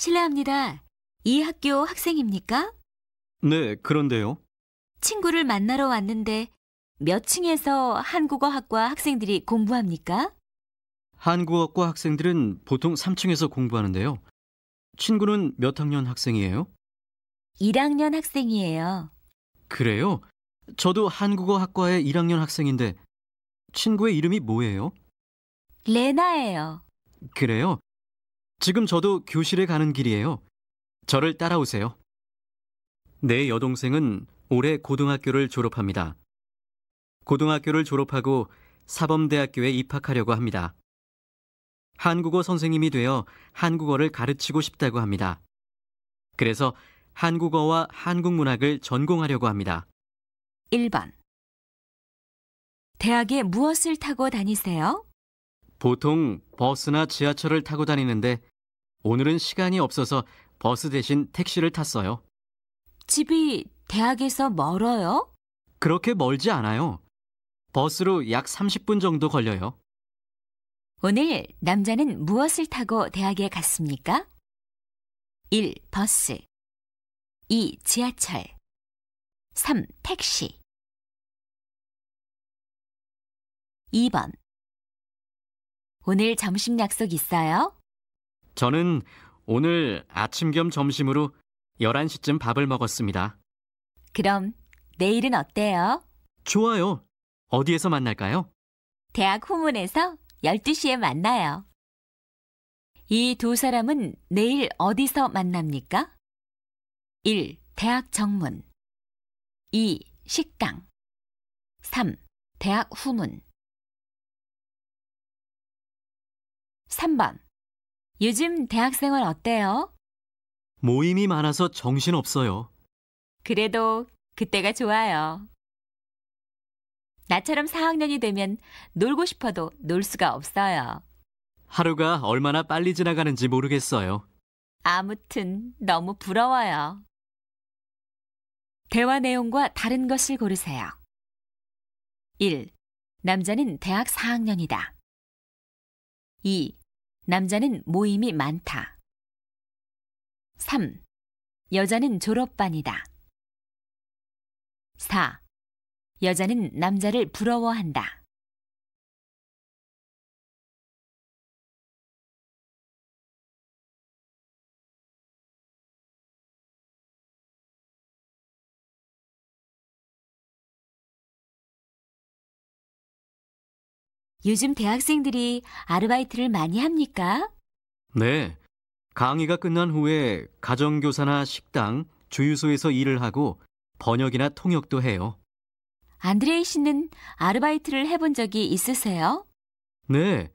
실례합니다. 이 학교 학생입니까? 네, 그런데요. 친구를 만나러 왔는데 몇 층에서 한국어학과 학생들이 공부합니까? 한국어학과 학생들은 보통 3층에서 공부하는데요. 친구는 몇 학년 학생이에요? 1학년 학생이에요. 그래요? 저도 한국어학과의 1학년 학생인데 친구의 이름이 뭐예요? 레나예요. 그래요? 지금 저도 교실에 가는 길이에요. 저를 따라오세요. 내 여동생은 올해 고등학교를 졸업합니다. 고등학교를 졸업하고 사범대학교에 입학하려고 합니다. 한국어 선생님이 되어 한국어를 가르치고 싶다고 합니다. 그래서 한국어와 한국 문학을 전공하려고 합니다. 1번 대학에 무엇을 타고 다니세요? 보통 버스나 지하철을 타고 다니는데 오늘은 시간이 없어서 버스 대신 택시를 탔어요. 집이 대학에서 멀어요? 그렇게 멀지 않아요. 버스로 약 30분 정도 걸려요. 오늘 남자는 무엇을 타고 대학에 갔습니까? 1. 버스 2. 지하철 3. 택시 2번 오늘 점심 약속 있어요? 저는 오늘 아침 겸 점심으로 11시쯤 밥을 먹었습니다. 그럼 내일은 어때요? 좋아요. 어디에서 만날까요? 대학 후문에서 12시에 만나요. 이 두 사람은 내일 어디서 만납니까? 1. 대학 정문 2. 식당 3. 대학 후문 3번 요즘 대학생활 어때요? 모임이 많아서 정신없어요. 그래도 그때가 좋아요. 나처럼 4학년이 되면 놀고 싶어도 놀 수가 없어요. 하루가 얼마나 빨리 지나가는지 모르겠어요. 아무튼 너무 부러워요. 대화 내용과 다른 것을 고르세요. 1. 남자는 대학 4학년이다. 2. 남자는 모임이 많다. 3. 여자는 졸업반이다. 4. 여자는 남자를 부러워한다. 요즘 대학생들이 아르바이트를 많이 합니까? 네. 강의가 끝난 후에 가정교사나 식당, 주유소에서 일을 하고 번역이나 통역도 해요. 안드레이 씨는 아르바이트를 해본 적이 있으세요? 네.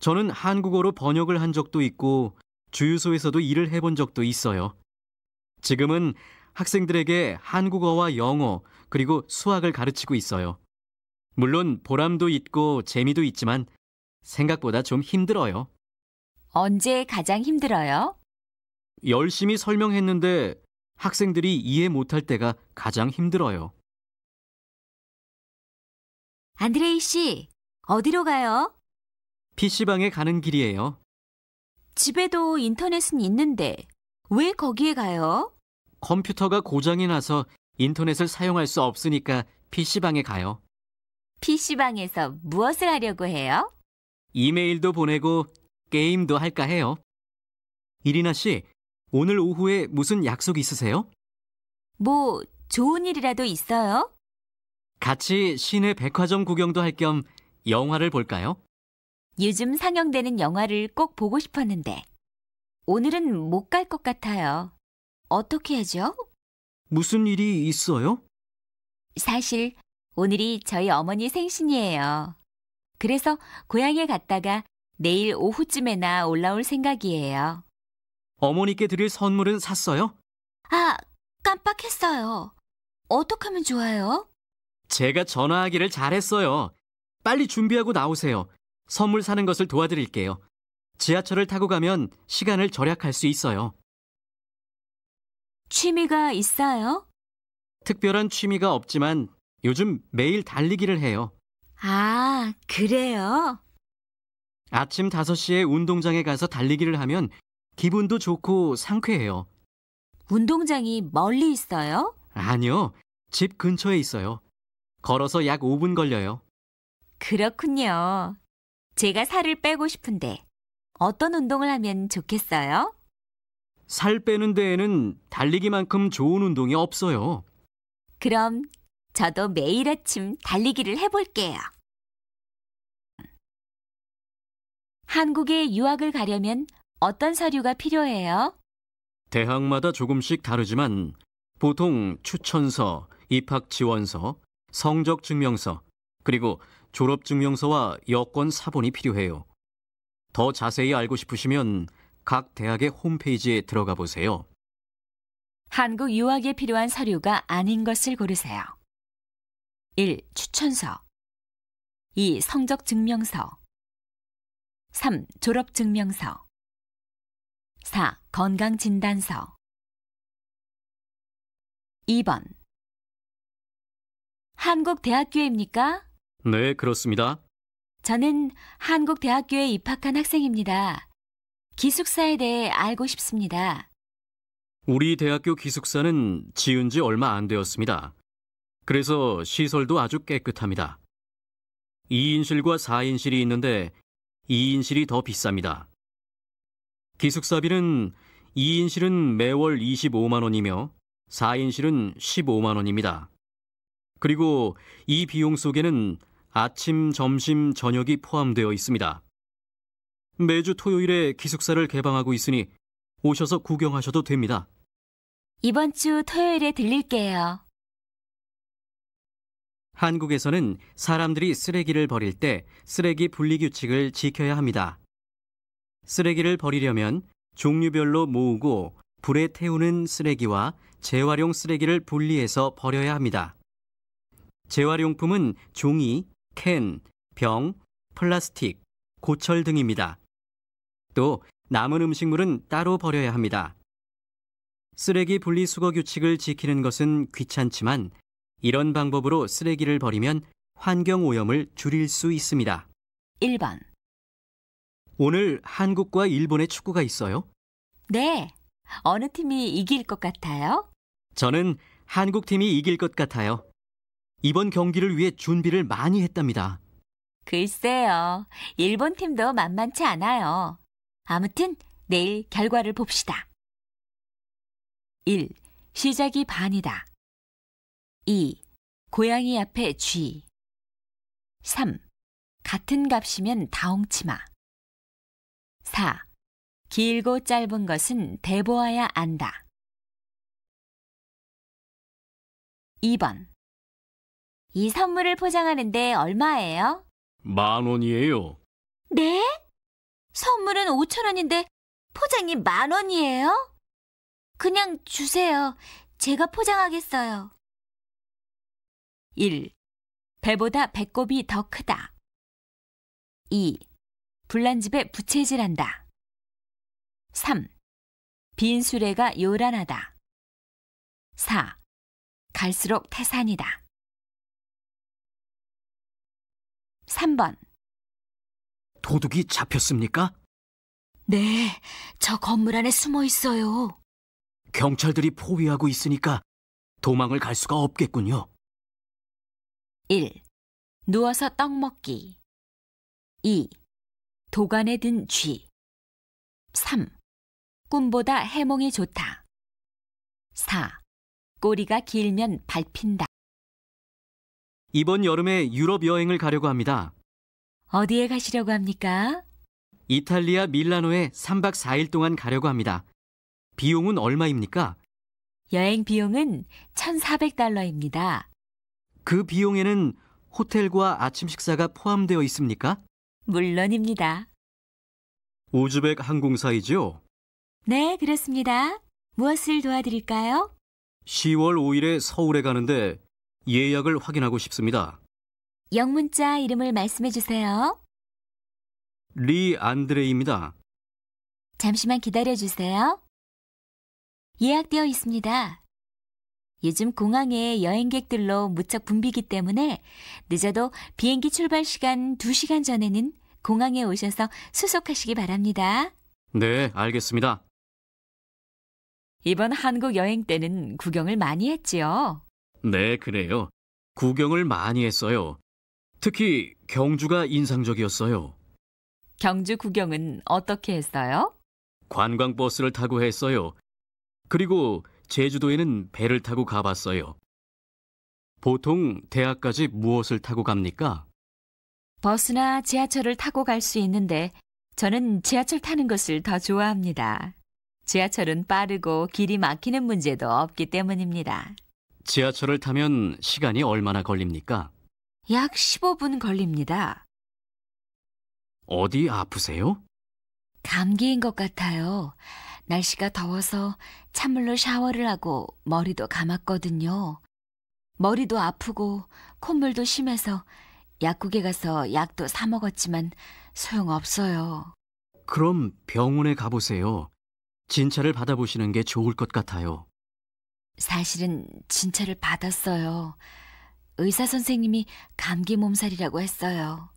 저는 한국어로 번역을 한 적도 있고 주유소에서도 일을 해본 적도 있어요. 지금은 학생들에게 한국어와 영어 그리고 수학을 가르치고 있어요. 물론 보람도 있고 재미도 있지만 생각보다 좀 힘들어요. 언제 가장 힘들어요? 열심히 설명했는데 학생들이 이해 못할 때가 가장 힘들어요. 안드레이 씨, 어디로 가요? PC방에 가는 길이에요. 집에도 인터넷은 있는데 왜 거기에 가요? 컴퓨터가 고장이 나서 인터넷을 사용할 수 없으니까 PC방에 가요. PC방에서 무엇을 하려고 해요? 이메일도 보내고 게임도 할까 해요. 이리나 씨, 오늘 오후에 무슨 약속 있으세요? 뭐 좋은 일이라도 있어요? 같이 시내 백화점 구경도 할 겸 영화를 볼까요? 요즘 상영되는 영화를 꼭 보고 싶었는데 오늘은 못 갈 것 같아요. 어떻게 하죠? 무슨 일이 있어요? 사실 오늘이 저희 어머니 생신이에요. 그래서 고향에 갔다가 내일 오후쯤에나 올라올 생각이에요. 어머니께 드릴 선물은 샀어요? 아, 깜빡했어요. 어떻게 하면 좋아요? 제가 전화하기를 잘했어요. 빨리 준비하고 나오세요. 선물 사는 것을 도와드릴게요. 지하철을 타고 가면 시간을 절약할 수 있어요. 취미가 있어요? 특별한 취미가 없지만 요즘 매일 달리기를 해요. 아, 그래요? 아침 5시에 운동장에 가서 달리기를 하면 기분도 좋고 상쾌해요. 운동장이 멀리 있어요? 아니요. 집 근처에 있어요. 걸어서 약 5분 걸려요. 그렇군요. 제가 살을 빼고 싶은데 어떤 운동을 하면 좋겠어요? 살 빼는 데에는 달리기만큼 좋은 운동이 없어요. 그럼 저도 매일 아침 달리기를 해볼게요. 한국에 유학을 가려면 어떤 서류가 필요해요? 대학마다 조금씩 다르지만 보통 추천서, 입학 지원서, 성적 증명서, 그리고 졸업 증명서와 여권 사본이 필요해요. 더 자세히 알고 싶으시면 각 대학의 홈페이지에 들어가 보세요. 한국 유학에 필요한 서류가 아닌 것을 고르세요. 1. 추천서 2. 성적 증명서 3. 졸업 증명서 4. 건강 진단서 2번 한국 대학교입니까? 네, 그렇습니다. 저는 한국 대학교에 입학한 학생입니다. 기숙사에 대해 알고 싶습니다. 우리 대학교 기숙사는 지은 지 얼마 안 되었습니다. 그래서 시설도 아주 깨끗합니다. 2인실과 4인실이 있는데 2인실이 더 비쌉니다. 기숙사비는 2인실은 매월 25만 원이며 4인실은 15만 원입니다. 그리고 이 비용 속에는 아침, 점심, 저녁이 포함되어 있습니다. 매주 토요일에 기숙사를 개방하고 있으니 오셔서 구경하셔도 됩니다. 이번 주 토요일에 들릴게요. 한국에서는 사람들이 쓰레기를 버릴 때 쓰레기 분리 규칙을 지켜야 합니다. 쓰레기를 버리려면 종류별로 모으고 불에 태우는 쓰레기와 재활용 쓰레기를 분리해서 버려야 합니다. 재활용품은 종이, 캔, 병, 플라스틱, 고철 등입니다. 또 남은 음식물은 따로 버려야 합니다. 쓰레기 분리수거 규칙을 지키는 것은 귀찮지만 이런 방법으로 쓰레기를 버리면 환경 오염을 줄일 수 있습니다. 1번 오늘 한국과 일본의 축구가 있어요? 네. 어느 팀이 이길 것 같아요? 저는 한국 팀이 이길 것 같아요. 이번 경기를 위해 준비를 많이 했답니다. 글쎄요. 일본 팀도 만만치 않아요. 아무튼 내일 결과를 봅시다. 1. 시작이 반이다. 2. 고양이 앞에 쥐 3. 같은 값이면 다홍치마 4. 길고 짧은 것은 대보아야 안다. 2번 이 선물을 포장하는데 얼마예요? 만 원이에요. 네? 선물은 5천 원인데 포장이 만 원이에요? 그냥 주세요. 제가 포장하겠어요. 1. 배보다 배꼽이 더 크다. 2. 불난집에 부채질한다. 3. 빈 수레가 요란하다. 4. 갈수록 태산이다. 3번. 도둑이 잡혔습니까? 네, 저 건물 안에 숨어 있어요. 경찰들이 포위하고 있으니까 도망을 갈 수가 없겠군요. 1. 누워서 떡 먹기 2. 도간에 든쥐 3. 꿈보다 해몽이 좋다 4. 꼬리가 길면 밟힌다 이번 여름에 유럽 여행을 가려고 합니다. 어디에 가시려고 합니까? 이탈리아 밀라노에 3박 4일 동안 가려고 합니다. 비용은 얼마입니까? 여행 비용은 1,400달러입니다. 그 비용에는 호텔과 아침 식사가 포함되어 있습니까? 물론입니다. 우즈벡 항공사이지 네, 그렇습니다. 무엇을 도와드릴까요? 10월 5일에 서울에 가는데 예약을 확인하고 싶습니다. 영문자 이름을 말씀해 주세요. 리 안드레입니다. 잠시만 기다려 주세요. 예약되어 있습니다. 요즘 공항에 여행객들로 무척 붐비기 때문에 늦어도 비행기 출발 시간 2시간 전에는 공항에 오셔서 수속하시기 바랍니다. 네, 알겠습니다. 이번 한국 여행 때는 구경을 많이 했지요? 네, 그래요. 구경을 많이 했어요. 특히 경주가 인상적이었어요. 경주 구경은 어떻게 했어요? 관광버스를 타고 했어요. 그리고 제주도에는 배를 타고 가봤어요. 보통 대학까지 무엇을 타고 갑니까? 버스나 지하철을 타고 갈 수 있는데 저는 지하철 타는 것을 더 좋아합니다. 지하철은 빠르고 길이 막히는 문제도 없기 때문입니다. 지하철을 타면 시간이 얼마나 걸립니까? 약 15분 걸립니다. 어디 아프세요? 감기인 것 같아요. 날씨가 더워서 찬물로 샤워를 하고 머리도 감았거든요. 머리도 아프고 콧물도 심해서 약국에 가서 약도 사 먹었지만 소용없어요. 그럼 병원에 가보세요. 진찰을 받아보시는 게 좋을 것 같아요. 사실은 진찰을 받았어요. 의사 선생님이 감기 몸살이라고 했어요.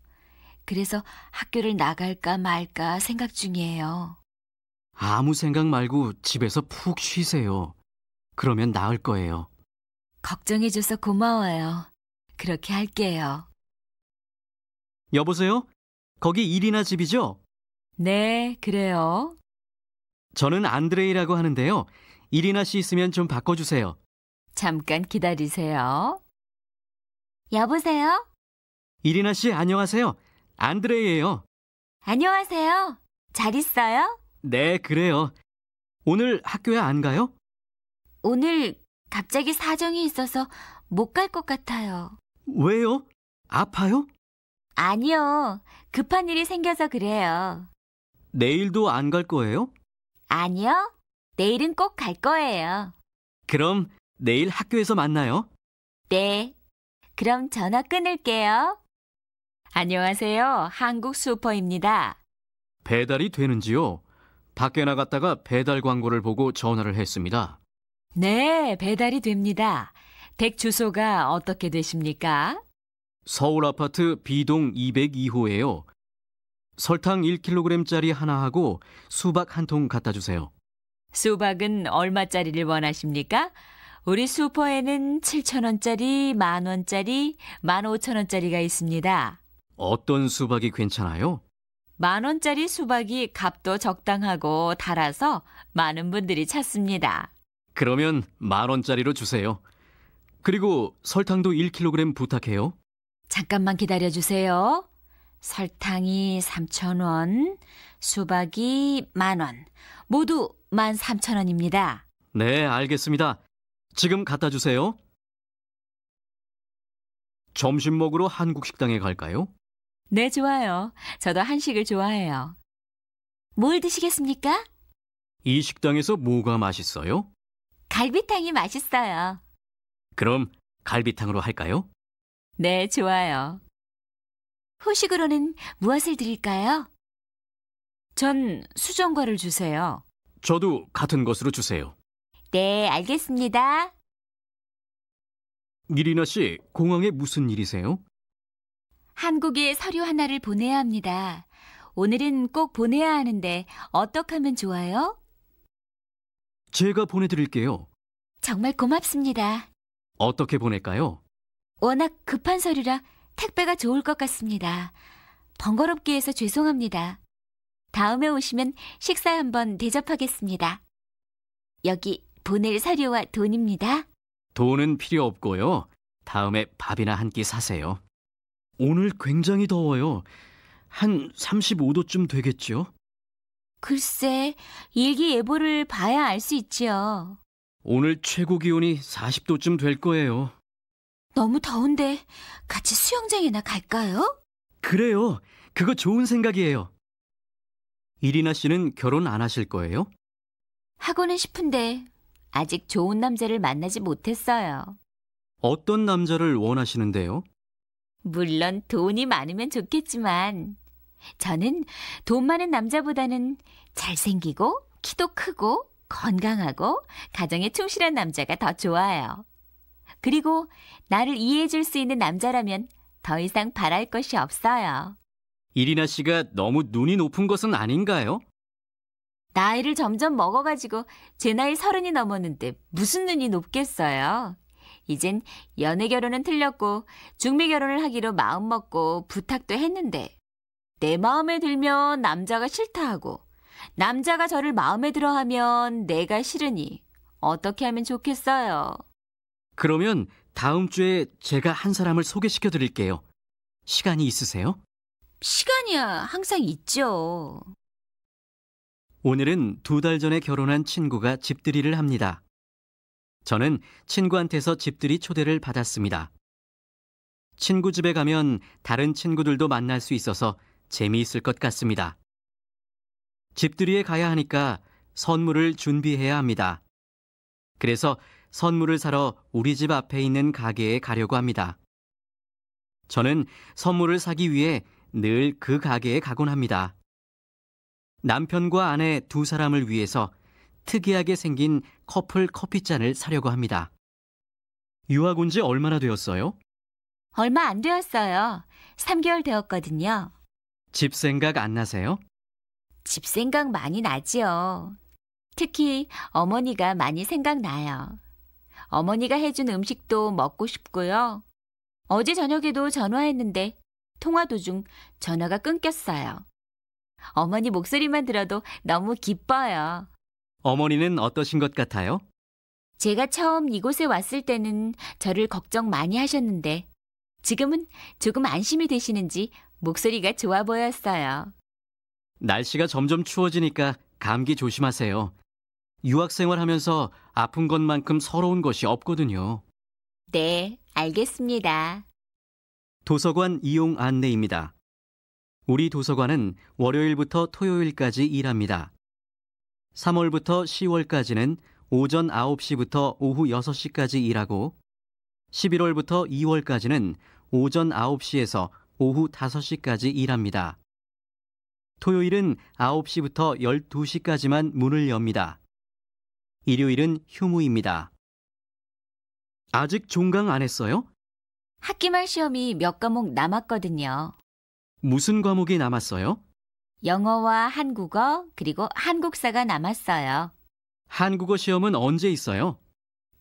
그래서 학교를 나갈까 말까 생각 중이에요. 아무 생각 말고 집에서 푹 쉬세요. 그러면 나을 거예요. 걱정해줘서 고마워요. 그렇게 할게요. 여보세요? 거기 이리나 집이죠? 네, 그래요. 저는 안드레이라고 하는데요. 이리나씨 있으면 좀 바꿔주세요. 잠깐 기다리세요. 여보세요? 이리나씨 안녕하세요. 안드레이예요. 안녕하세요. 잘 있어요? 네, 그래요. 오늘 학교에 안 가요? 오늘 갑자기 사정이 있어서 못 갈 것 같아요. 왜요? 아파요? 아니요. 급한 일이 생겨서 그래요. 내일도 안 갈 거예요? 아니요. 내일은 꼭 갈 거예요. 그럼 내일 학교에서 만나요. 네. 그럼 전화 끊을게요. 안녕하세요. 한국 슈퍼입니다. 배달이 되는지요? 밖에 나갔다가 배달 광고를 보고 전화를 했습니다. 네, 배달이 됩니다. 댁 주소가 어떻게 되십니까? 서울 아파트 B동 202호예요. 설탕 1kg짜리 하나하고 수박 한 통 갖다 주세요. 수박은 얼마짜리를 원하십니까? 우리 슈퍼에는 7,000원짜리, 만원짜리, 15,000원짜리가 있습니다. 어떤 수박이 괜찮아요? 만 원짜리 수박이 값도 적당하고 달아서 많은 분들이 찾습니다. 그러면 만 원짜리로 주세요. 그리고 설탕도 1kg 부탁해요. 잠깐만 기다려 주세요. 설탕이 3,000원, 수박이 만 원, 모두 13,000원입니다. 네, 알겠습니다. 지금 갖다 주세요. 점심 먹으러 한국 식당에 갈까요? 네, 좋아요. 저도 한식을 좋아해요. 뭘 드시겠습니까? 이 식당에서 뭐가 맛있어요? 갈비탕이 맛있어요. 그럼 갈비탕으로 할까요? 네, 좋아요. 후식으로는 무엇을 드릴까요? 전 수정과를 주세요. 저도 같은 것으로 주세요. 네, 알겠습니다. 미리나 씨, 공항에 무슨 일이세요? 한국에 서류 하나를 보내야 합니다. 오늘은 꼭 보내야 하는데 어떻게 하면 좋아요? 제가 보내드릴게요. 정말 고맙습니다. 어떻게 보낼까요? 워낙 급한 서류라 택배가 좋을 것 같습니다. 번거롭게 해서 죄송합니다. 다음에 오시면 식사 한번 대접하겠습니다. 여기 보낼 서류와 돈입니다. 돈은 필요 없고요. 다음에 밥이나 한 끼 사세요. 오늘 굉장히 더워요. 한 35도쯤 되겠지요? 글쎄, 일기예보를 봐야 알 수 있지요. 오늘 최고 기온이 40도쯤 될 거예요. 너무 더운데 같이 수영장이나 갈까요? 그래요. 그거 좋은 생각이에요. 이리나 씨는 결혼 안 하실 거예요? 하고는 싶은데 아직 좋은 남자를 만나지 못했어요. 어떤 남자를 원하시는데요? 물론 돈이 많으면 좋겠지만, 저는 돈 많은 남자보다는 잘생기고, 키도 크고, 건강하고, 가정에 충실한 남자가 더 좋아요. 그리고 나를 이해해줄 수 있는 남자라면 더 이상 바랄 것이 없어요. 이리나 씨가 너무 눈이 높은 것은 아닌가요? 나이를 점점 먹어가지고 제 나이 서른이 넘었는데 무슨 눈이 높겠어요? 이젠 연애 결혼은 틀렸고 중매 결혼을 하기로 마음먹고 부탁도 했는데 내 마음에 들면 남자가 싫다 하고 남자가 저를 마음에 들어 하면 내가 싫으니 어떻게 하면 좋겠어요. 그러면 다음 주에 제가 한 사람을 소개시켜 드릴게요. 시간이 있으세요? 시간이야 항상 있죠. 오늘은 두 달 전에 결혼한 친구가 집들이를 합니다. 저는 친구한테서 집들이 초대를 받았습니다. 친구 집에 가면 다른 친구들도 만날 수 있어서 재미있을 것 같습니다. 집들이에 가야 하니까 선물을 준비해야 합니다. 그래서 선물을 사러 우리 집 앞에 있는 가게에 가려고 합니다. 저는 선물을 사기 위해 늘 그 가게에 가곤 합니다. 남편과 아내 두 사람을 위해서 특이하게 생긴 커플 커피잔을 사려고 합니다. 유학 온 지 얼마나 되었어요? 얼마 안 되었어요. 3개월 되었거든요. 집 생각 안 나세요? 집 생각 많이 나지요. 특히 어머니가 많이 생각나요. 어머니가 해준 음식도 먹고 싶고요. 어제 저녁에도 전화했는데 통화 도중 전화가 끊겼어요. 어머니 목소리만 들어도 너무 기뻐요. 어머니는 어떠신 것 같아요? 제가 처음 이곳에 왔을 때는 저를 걱정 많이 하셨는데 지금은 조금 안심이 되시는지 목소리가 좋아 보였어요. 날씨가 점점 추워지니까 감기 조심하세요. 유학 생활하면서 아픈 것만큼 서러운 것이 없거든요. 네, 알겠습니다. 도서관 이용 안내입니다. 우리 도서관은 월요일부터 토요일까지 일합니다. 3월부터 10월까지는 오전 9시부터 오후 6시까지 일하고 11월부터 2월까지는 오전 9시에서 오후 5시까지 일합니다. 토요일은 9시부터 12시까지만 문을 엽니다. 일요일은 휴무입니다. 아직 종강 안 했어요? 학기말 시험이 몇 과목 남았거든요. 무슨 과목이 남았어요? 영어와 한국어 그리고 한국사가 남았어요. 한국어 시험은 언제 있어요?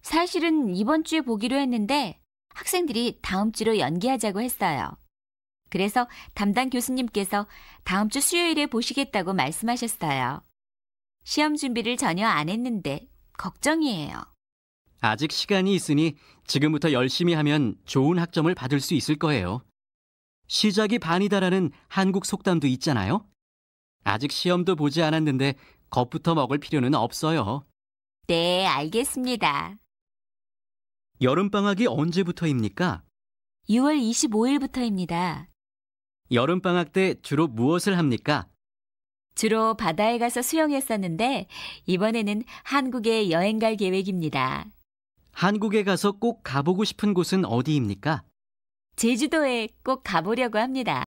사실은 이번 주에 보기로 했는데 학생들이 다음 주로 연기하자고 했어요. 그래서 담당 교수님께서 다음 주 수요일에 보시겠다고 말씀하셨어요. 시험 준비를 전혀 안 했는데 걱정이에요. 아직 시간이 있으니 지금부터 열심히 하면 좋은 학점을 받을 수 있을 거예요. 시작이 반이다라는 한국 속담도 있잖아요. 아직 시험도 보지 않았는데 겁부터 먹을 필요는 없어요. 네, 알겠습니다. 여름방학이 언제부터입니까? 6월 25일부터입니다. 여름방학 때 주로 무엇을 합니까? 주로 바다에 가서 수영했었는데 이번에는 한국에 여행 갈 계획입니다. 한국에 가서 꼭 가보고 싶은 곳은 어디입니까? 제주도에 꼭 가보려고 합니다.